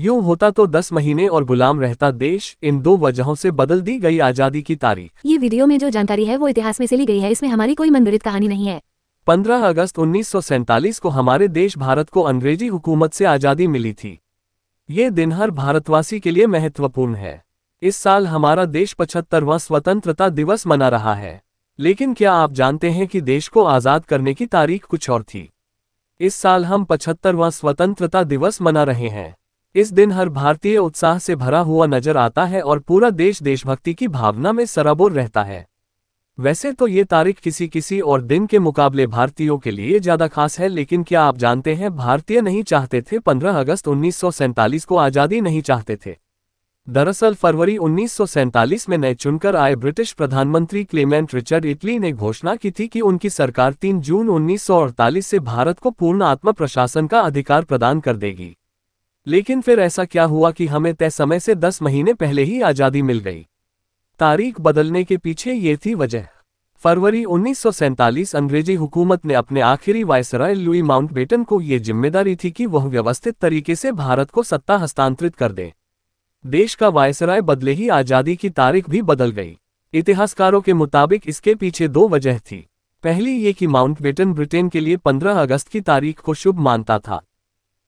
यूं होता तो 10 महीने और गुलाम रहता देश इन दो वजहों से बदल दी गई आजादी की तारीख ये वीडियो में जो जानकारी है वो इतिहास में से ली गई है इसमें हमारी कोई मंदिरित कहानी नहीं है 15 अगस्त उन्नीस को हमारे देश भारत को अंग्रेजी हुकूमत से आज़ादी मिली थी ये दिन हर भारतवासी के लिए महत्वपूर्ण है इस साल हमारा देश पचहत्तरवां स्वतंत्रता दिवस मना रहा है लेकिन क्या आप जानते हैं कि देश को आज़ाद करने की तारीख कुछ और थी इस साल हम पचहत्तरवां स्वतंत्रता दिवस मना रहे हैं इस दिन हर भारतीय उत्साह से भरा हुआ नजर आता है और पूरा देश देशभक्ति की भावना में सराबोर रहता है वैसे तो ये तारीख किसी किसी और दिन के मुकाबले भारतीयों के लिए ज्यादा खास है लेकिन क्या आप जानते हैं भारतीय नहीं चाहते थे 15 अगस्त उन्नीस को आज़ादी नहीं चाहते थे दरअसल फरवरी उन्नीस में नए चुनकर आए ब्रिटिश प्रधानमंत्री क्लेमेंट रिचर्ड इटली ने घोषणा की थी कि उनकी सरकार 3 जून 1948 से भारत को पूर्ण आत्म प्रशासन का अधिकार प्रदान कर देगी लेकिन फिर ऐसा क्या हुआ कि हमें तय समय से दस महीने पहले ही आज़ादी मिल गई तारीख बदलने के पीछे ये थी वजह फरवरी उन्नीस अंग्रेजी हुकूमत ने अपने आखिरी वायसराय लुई माउंटबेटन को ये जिम्मेदारी थी कि वह व्यवस्थित तरीके से भारत को सत्ता हस्तांतरित कर दें देश का वायसराय बदले ही आज़ादी की तारीख भी बदल गई इतिहासकारों के मुताबिक इसके पीछे दो वजह थी पहली ये कि माउंटबेटन ब्रिटेन के लिए 15 अगस्त की तारीख को शुभ मानता था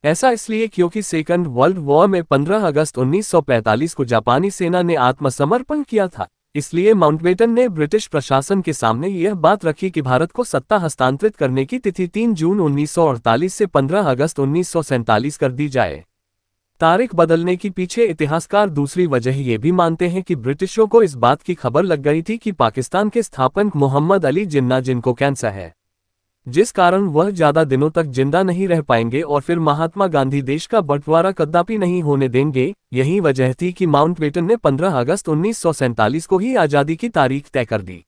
ऐसा इसलिए क्योंकि सेकंड वर्ल्ड वॉर में 15 अगस्त 1945 को जापानी सेना ने आत्मसमर्पण किया था इसलिए माउंटबेटन ने ब्रिटिश प्रशासन के सामने यह बात रखी कि भारत को सत्ता हस्तांतरित करने की तिथि 3 जून 1948 से 15 अगस्त उन्नीस कर दी जाए तारीख बदलने के पीछे इतिहासकार दूसरी वजह ये भी मानते हैं कि ब्रिटिशों को इस बात की खबर लग गई थी कि पाकिस्तान के स्थापन मोहम्मद अली जिन्ना जिनको कैंसर है जिस कारण वह ज्यादा दिनों तक जिंदा नहीं रह पाएंगे और फिर महात्मा गांधी देश का बंटवारा कदापि नहीं होने देंगे यही वजह थी कि माउंटबेटन ने 15 अगस्त उन्नीस को ही आज़ादी की तारीख तय कर दी